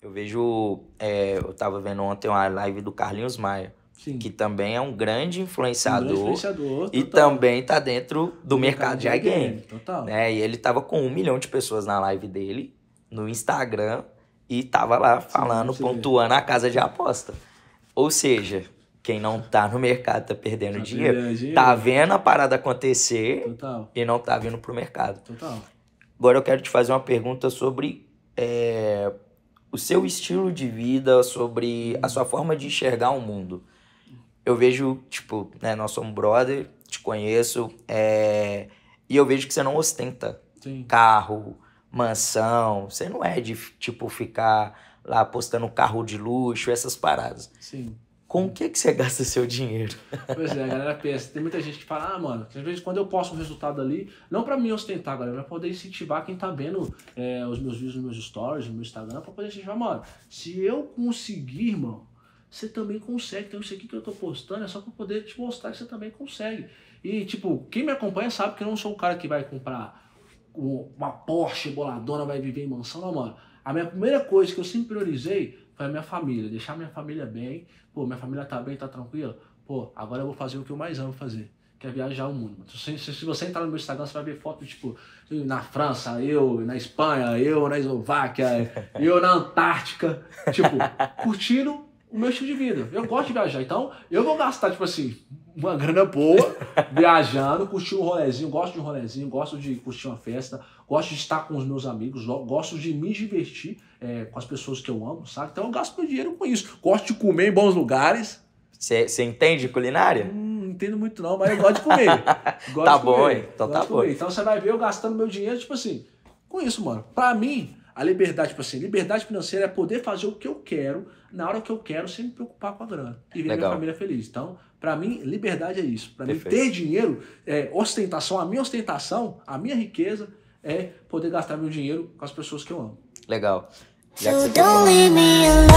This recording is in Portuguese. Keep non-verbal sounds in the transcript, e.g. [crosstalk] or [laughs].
Eu vejo. É, eu estava vendo ontem uma live do Carlinhos Maia. Sim. Que também é um grande influenciador. Um grande influenciador e também tá dentro do, mercado, mercado, de iGame. Total. Né? E ele tava com um milhão de pessoas na live dele, no Instagram, e tava lá falando, Sim, pontuando a casa de aposta. Ou seja, quem não tá no mercado tá perdendo tá dinheiro, perdendo dinheiro, tá vendo a parada acontecer Total. e não tá vindo pro mercado. Total. Agora eu quero te fazer uma pergunta sobre é, o seu estilo de vida, sobre a sua forma de enxergar o mundo. Eu vejo, tipo, né, nós somos brother, te conheço, é, e eu vejo que você não ostenta Sim. carro, mansão, você não é de, tipo, ficar lá postando carro de luxo, essas paradas. Sim com o que, que você gasta seu dinheiro? [laughs] Pois é, a galera pensa. Tem muita gente que fala, ah, mano, às vezes quando eu posto um resultado ali, não para mim ostentar, galera, pra poder incentivar quem tá vendo é, os meus vídeos, os meus stories, no meu Instagram, pra poder incentivar, mano, se eu conseguir, irmão, você também consegue. Então isso aqui que eu tô postando é só pra poder te mostrar que você também consegue. E, tipo, quem me acompanha sabe que eu não sou o cara que vai comprar uma Porsche boladona, vai viver em mansão, não, mano. A minha primeira coisa que eu sempre priorizei foi a minha família, deixar minha família bem. Pô, minha família tá bem, tá tranquila. Pô, agora eu vou fazer o que eu mais amo fazer, que é viajar o mundo. Se, se, se você entrar no meu Instagram, você vai ver fotos, tipo, na França, eu, na Espanha, eu na Eslováquia, [laughs] eu na Antártica. Tipo, curtindo o meu estilo de vida. Eu gosto de viajar, então eu vou gastar, tipo assim, uma grana boa [laughs] viajando, curtir um rolezinho, gosto de um rolezinho, gosto de curtir uma festa, gosto de estar com os meus amigos, gosto de me divertir é, com as pessoas que eu amo, sabe? Então eu gasto meu dinheiro com isso. Gosto de comer em bons lugares. Você entende culinária? Hum, não entendo muito não, mas eu gosto de comer. [laughs] Gosto tá de comer, bom, hein? Então tá bom. Então você vai ver eu gastando meu dinheiro, tipo assim, com isso, mano. Pra mim, a liberdade, tipo assim, liberdade financeira é poder fazer o que eu quero na hora que eu quero sem me preocupar com a grana e ver Legal. minha família feliz. Então, para mim, liberdade é isso. Para mim, ter dinheiro, é, ostentação, a minha ostentação, a minha riqueza é poder gastar meu dinheiro com as pessoas que eu amo. Legal. Já que você